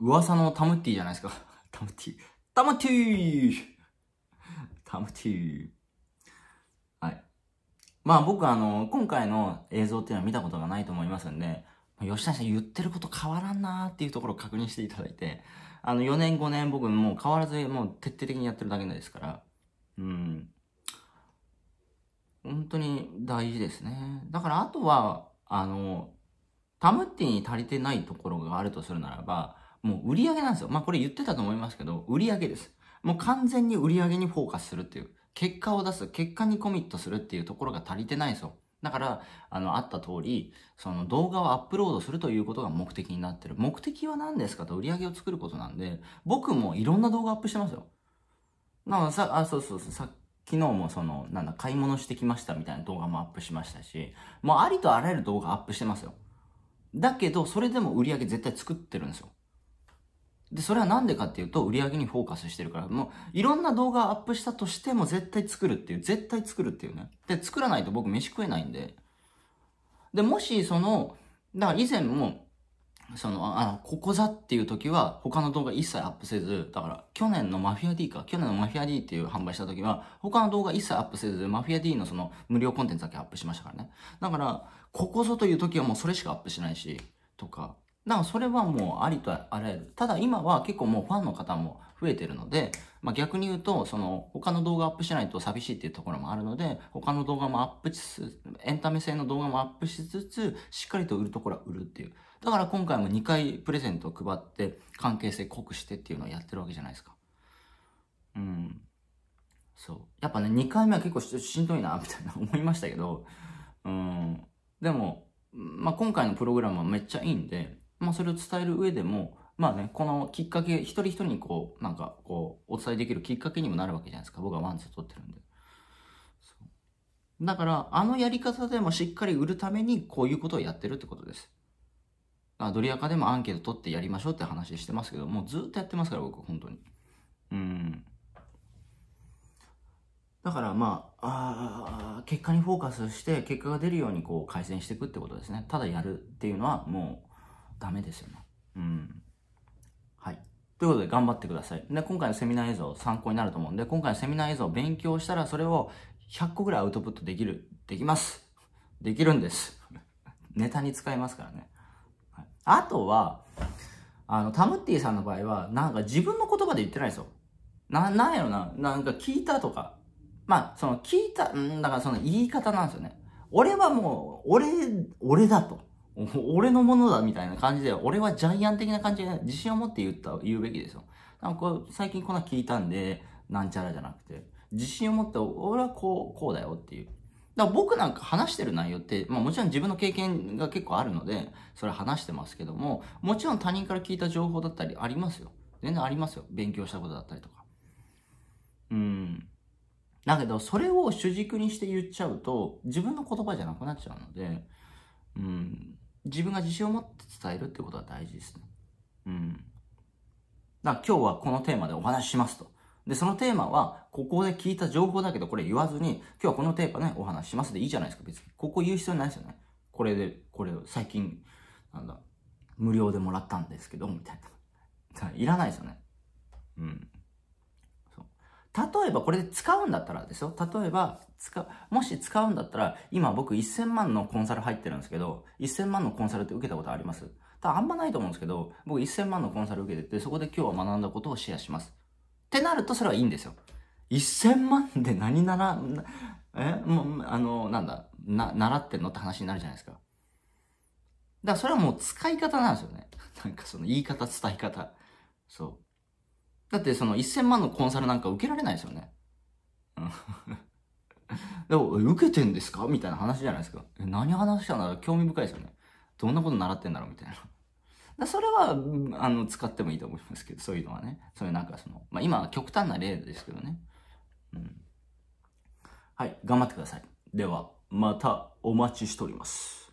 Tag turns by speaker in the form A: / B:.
A: 噂のタムティじゃないですか。タムティ。タムティタムティはい。まあ僕あの、今回の映像っていうのは見たことがないと思いますんで、吉田さん言ってること変わらんなーっていうところを確認していただいて、あの4年5年僕もう変わらずもう徹底的にやってるだけですから、うん。本当に大事ですね。だからあとは、あの、タムティに足りてないところがあるとするならば、もう売り上げなんですよ。まあこれ言ってたと思いますけど、売り上げです。もう完全に売り上げにフォーカスするっていう、結果を出す、結果にコミットするっていうところが足りてないですよ。だから、あの、あった通り、その動画をアップロードするということが目的になってる。目的は何ですかと売り上げを作ることなんで、僕もいろんな動画アップしてますよ。なさ、あ、そうそうそう、さ昨日もその、なんだ、買い物してきましたみたいな動画もアップしましたし、もうありとあらゆる動画アップしてますよ。だけど、それでも売り上げ絶対作ってるんですよ。で、それはなんでかっていうと、売り上げにフォーカスしてるから、もう、いろんな動画アップしたとしても絶対作るっていう、絶対作るっていうね。で、作らないと僕飯食えないんで。で、もし、その、だから以前も、その、あの、ここざっていう時は、他の動画一切アップせず、だから、去年のマフィア D か、去年のマフィア D っていう販売した時は、他の動画一切アップせず、マフィア D のその、無料コンテンツだけアップしましたからね。だから、ここぞという時はもうそれしかアップしないし、とか、だからそれはもうありとあらゆる。ただ今は結構もうファンの方も増えてるので、まあ、逆に言うと、その他の動画アップしないと寂しいっていうところもあるので、他の動画もアップしつつ、エンタメ性の動画もアップしつつ、しっかりと売るところは売るっていう。だから今回も2回プレゼントを配って、関係性濃くしてっていうのをやってるわけじゃないですか。うん。そう。やっぱね、2回目は結構しんどいな、みたいな思いましたけど、うん。でも、まあ、今回のプログラムはめっちゃいいんで、まあ、それを伝える上でも、まあね、このきっかけ、一人一人にこう、なんかこう、お伝えできるきっかけにもなるわけじゃないですか。僕はワンツー撮ってるんで。だから、あのやり方でもしっかり売るために、こういうことをやってるってことです。ドリアカでもアンケート取ってやりましょうって話してますけど、もうずっとやってますから、僕、本当に。うん。だからまあ、あ結果にフォーカスして、結果が出るようにこう改善していくってことですね。ただやるっていうのはもう、ダメですよね。うん。はい。ということで頑張ってください。で、今回のセミナー映像参考になると思うんで、今回のセミナー映像を勉強したらそれを100個ぐらいアウトプットできる、できます。できるんです。ネタに使いますからね。はい、あとは、あの、タムッティさんの場合は、なんか自分の言葉で言ってないですよ。な、なんやろな、なんか聞いたとか。まあ、その聞いた、んだからその言い方なんですよね。俺はもう、俺、俺だと。俺のものだみたいな感じで、俺はジャイアン的な感じで自信を持って言った、言うべきですよ。なんか最近こんな聞いたんで、なんちゃらじゃなくて、自信を持って、俺はこう、こうだよっていう。だから僕なんか話してる内容って、まあもちろん自分の経験が結構あるので、それ話してますけども、もちろん他人から聞いた情報だったりありますよ。全然ありますよ。勉強したことだったりとか。うん。だけど、それを主軸にして言っちゃうと、自分の言葉じゃなくなっちゃうので、うん。自分が自信を持って伝えるってことは大事ですね。うん。だから今日はこのテーマでお話ししますと。で、そのテーマは、ここで聞いた情報だけど、これ言わずに、今日はこのテーマね、お話しますでいいじゃないですか、別に。ここ言う必要ないですよね。これで、これを最近、なんだ、無料でもらったんですけど、みたいな。いらないですよね。うん。例えばこれで使うんだったらですよ。例えば、使、もし使うんだったら、今僕1000万のコンサル入ってるんですけど、1000万のコンサルって受けたことありますたあんまないと思うんですけど、僕1000万のコンサル受けてて、そこで今日は学んだことをシェアします。ってなるとそれはいいんですよ。1000万で何なら、えもう、あの、なんだ、な、習ってんのって話になるじゃないですか。だからそれはもう使い方なんですよね。なんかその言い方、伝え方。そう。だってその1000万のコンサルなんか受けられないですよね。うん、でも、受けてんですかみたいな話じゃないですか。え何話したんだろう興味深いですよね。どんなこと習ってんだろうみたいな。だそれは、あの、使ってもいいと思いますけど、そういうのはね。そういうなんかその、まあ今、極端な例ですけどね。うん。はい、頑張ってください。では、またお待ちしております。